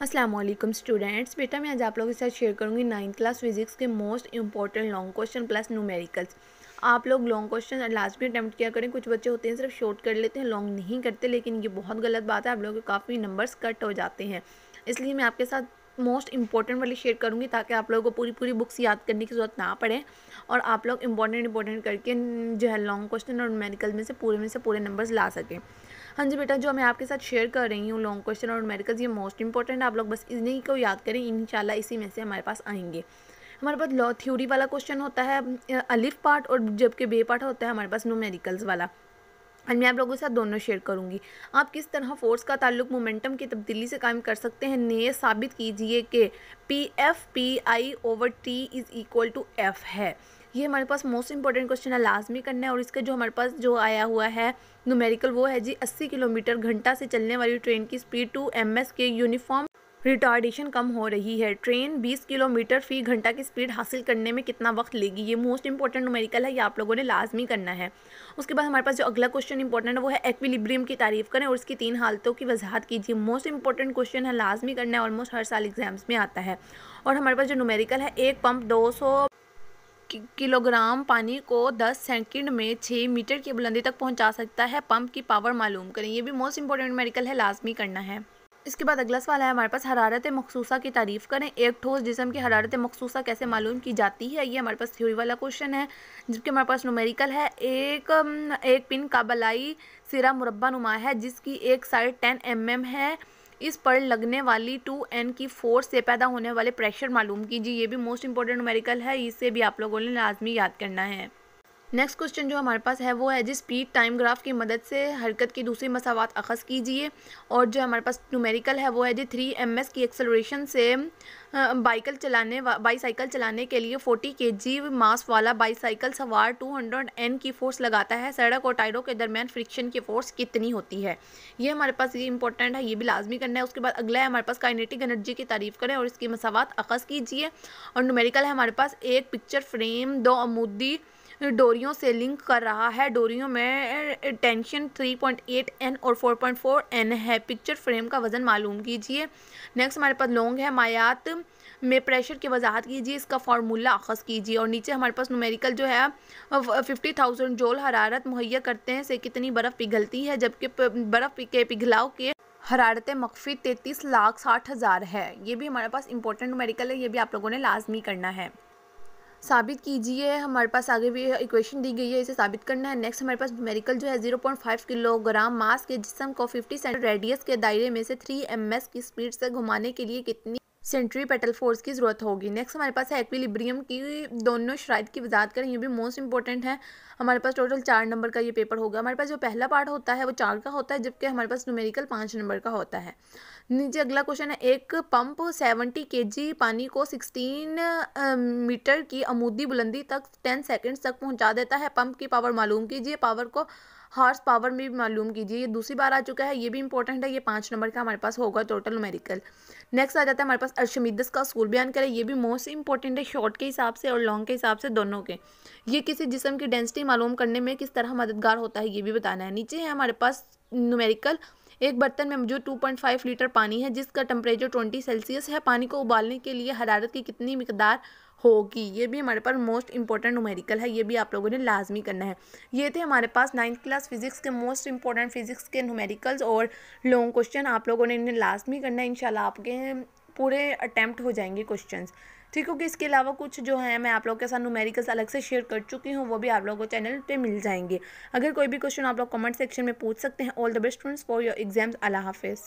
Aslam students बेटा मैं आज आप लोगों के साथ शेयर करूंगी नाइन्थ क्लास फिजिक्स के most important long question plus numericals आप लोग लॉन्ग क्वेश्चन लास्ट में अटैम्प्ट किया करें कुछ बच्चे होते हैं सिर्फ शॉर्ट कर लेते हैं लॉन्ग नहीं करते लेकिन ये बहुत गलत बात है आप लोगों के काफ़ी नंबर्स कट हो जाते हैं इसलिए मैं आपके साथ मोस्ट इंपॉर्टेंट वाली शेयर करूँगी ताकि आप लोगों को पूरी पूरी बुक्स याद करने की ज़रूरत ना पड़े और आप लोग इंपॉर्टेंट इंपॉर्टेंट करके जो है लॉन्ग क्वेश्चन और मेडिकल में से पूरे में से पूरे नंबर्स ला सकें हाँ जी बेटा जो मैं आपके साथ शेयर कर रही हूँ लॉन्ग क्वेश्चन और मेडिकल ये मोस्ट इंपॉर्टेंट आप लोग बस इन्हीं को याद करें इन इसी में से हमारे पास आएंगे हमारे पास लॉ थ्योरी वाला क्वेश्चन होता है अलिफ पार्ट और जबकि बे पार्ट होता है हमारे पास मेडिकल्स वाला और मैं आप लोगों के साथ दोनों शेयर करूँगी आप किस तरह फोर्स का ताल्लुक मोमेंटम की तब्दीली से कायम कर सकते हैं ने साबित कीजिए कि P F P I over T is equal to F है ये हमारे पास मोस्ट इंपॉर्टेंट क्वेश्चन है लाजमी करना है और इसके जो हमारे पास जो आया हुआ है नोमेरिकल वो है जी 80 किलोमीटर घंटा से चलने वाली ट्रेन की स्पीड टू एम एस के यूनिफॉर्म रिटार्डेशन कम हो रही है ट्रेन 20 किलोमीटर फी घंटा की स्पीड हासिल करने में कितना वक्त लेगी ये मोस्ट इंपॉर्टेंट नोमेरिकल है ये आप लोगों ने लाजमी करना है उसके बाद हमारे पास जो अगला क्वेश्चन इंपॉर्टेंट है वो है एक्विलिब्रियम की तारीफ करें और उसकी तीन हालतों की वजाहत कीजिए मोस्ट इंपॉर्टेंट क्वेश्चन है लाजमी करना है ऑलमोस्ट हर साल एग्जाम्स में आता है और हमारे पास जो नोमेरिकल है एक पंप दो किलोग्राम पानी को 10 सेकंड में 6 मीटर की बुलंदी तक पहुंचा सकता है पंप की पावर मालूम करें ये भी मोस्ट इंपॉर्टेंट मेडिकल है लाजमी करना है इसके बाद अगला सवाल है हमारे पास हरारत मखसूसा की तारीफ़ करें एक ठोस जिसम की हरारत मखसूसा कैसे मालूम की जाती है ये हमारे पास थ्योरी वाला क्वेश्चन है जबकि हमारे पास नोमेरिकल है एक एक पिन काबलाई सिरा मुरबा नुमा है जिसकी एक साइड टेन एम mm है इस पर लगने वाली टू एन की फोर्स से पैदा होने वाले प्रेशर मालूम कीजिए ये भी मोस्ट इंपॉर्टेंट नोमेरिकल है इसे भी आप लोगों ने लाजमी याद करना है नेक्स्ट क्वेश्चन जो हमारे पास है वो है जी स्पीड टाइम ग्राफ की मदद से हरकत की दूसरी मसावत अखज़ कीजिए और जो हमारे पास न्यूमेरिकल है वो है जी थ्री एम एस की एक्सलोरेशन से बाइकल चलाने बाईसाइकिल चलाने के लिए फोर्टी के जी मास वाला बाईसाइकिल सवार टू हंड्रेड एन की फ़ोर्स लगाता है सड़क और टायरों के दरमियान फ्रिक्शन की फ़ोर्स कितनी होती है ये हमारे पास ये इंपॉर्टेंट है ये भी लाजमी करना है उसके बाद अगला है हमारे पास काइनेटिक एनर्जी की तारीफ़ करें और इसकी मसावत अखज़ कीजिए और न्यूमेरिकल है हमारे पास एक पिक्चर फ्रेम दो अमूदी डोरियों से लिंक कर रहा है डोरियों में टेंशन 3.8 एन और 4.4 एन है पिक्चर फ्रेम का वज़न मालूम कीजिए नेक्स्ट हमारे पास लॉन्ग है मायात में प्रेशर की वजाहत कीजिए इसका फार्मूला अखज़ कीजिए और नीचे हमारे पास नुमेरिकल जो है फिफ्टी थाउजेंड जोल हरारत मुहैया करते हैं से कितनी बर्फ़ पिघलती है जबकि बर्फ़ के पिघलाव के हरारत मख्फी तैतीस लाख साठ हज़ार है ये भी हमारे पास इंपॉर्टेंट मेडिकल है ये भी आप लोगों ने लाजमी करना है साबित कीजिए हमारे पास आगे भी इक्वेशन दी गई है इसे साबित करना है नेक्स्ट हमारे पास मेरिकल जो है 0.5 किलोग्राम मास के जिसम को 50 सेंट रेडियस के दायरे में से 3 एम की स्पीड से घुमाने के लिए कितनी सेंट्री पेटल फोर्स की ज़रूरत होगी नेक्स्ट हमारे पास है एक्विलिब्रियम की दोनों शरात की वजात करें ये भी मोस्ट इंपॉर्टेंट है हमारे पास टोटल चार नंबर का ये पेपर होगा हमारे पास जो पहला पार्ट होता है वो चार का होता है जबकि हमारे पास न्यूमेरिकल पाँच नंबर का होता है नीचे अगला क्वेश्चन है एक पंप सेवेंटी के पानी को सिक्सटीन मीटर की अमूदी बुलंदी तक टेन सेकेंड्स तक पहुँचा देता है पंप की पावर मालूम कीजिए पावर को हॉर्स पावर में भी मालूम कीजिए ये दूसरी बार आ चुका है ये भी इंपॉर्टेंट है ये पाँच नंबर का हमारे पास होगा टोटल न्यूमेरिकल नेक्स्ट आ जाता है हमारे पास अर्शमिदस का असूल बयान करें ये भी मोस्ट इंपॉर्टेंट है शॉर्ट के हिसाब से और लॉन्ग के हिसाब से दोनों के ये किसी जिसम की डेंसिटी मालूम करने में किस तरह मददगार होता है ये भी बताना है नीचे है हमारे पास नुमेरिकल एक बर्तन में मौजूद 2.5 लीटर पानी है जिसका टेम्परेचर 20 सेल्सियस है पानी को उबालने के लिए हरारत की कितनी मकदार होगी ये भी हमारे पास मोस्ट इंपॉर्टेंट न्यूमेरिकल है ये भी आप लोगों ने लाजमी करना है ये थे हमारे पास नाइन्थ क्लास फिजिक्स के मोस्ट इंपॉर्टेंट फिजिक्स के न्यूमेरिकल्स और लॉन्ग क्वेश्चन आप लोगों ने इन्हें लाजमी करना है इन आपके पूरे अटैम्प्ट हो जाएंगे क्वेश्चन ठीक होगी इसके अलावा कुछ जो है मैं आप लोगों के साथ नुमेरिकल्स अलग से शेयर कर चुकी हूँ वो भी आप लोगों को चैनल पे मिल जाएंगे अगर कोई भी क्वेश्चन आप लोग कमेंट सेक्शन में पूछ सकते हैं all the best students for your exams अल्लाह हाफिज़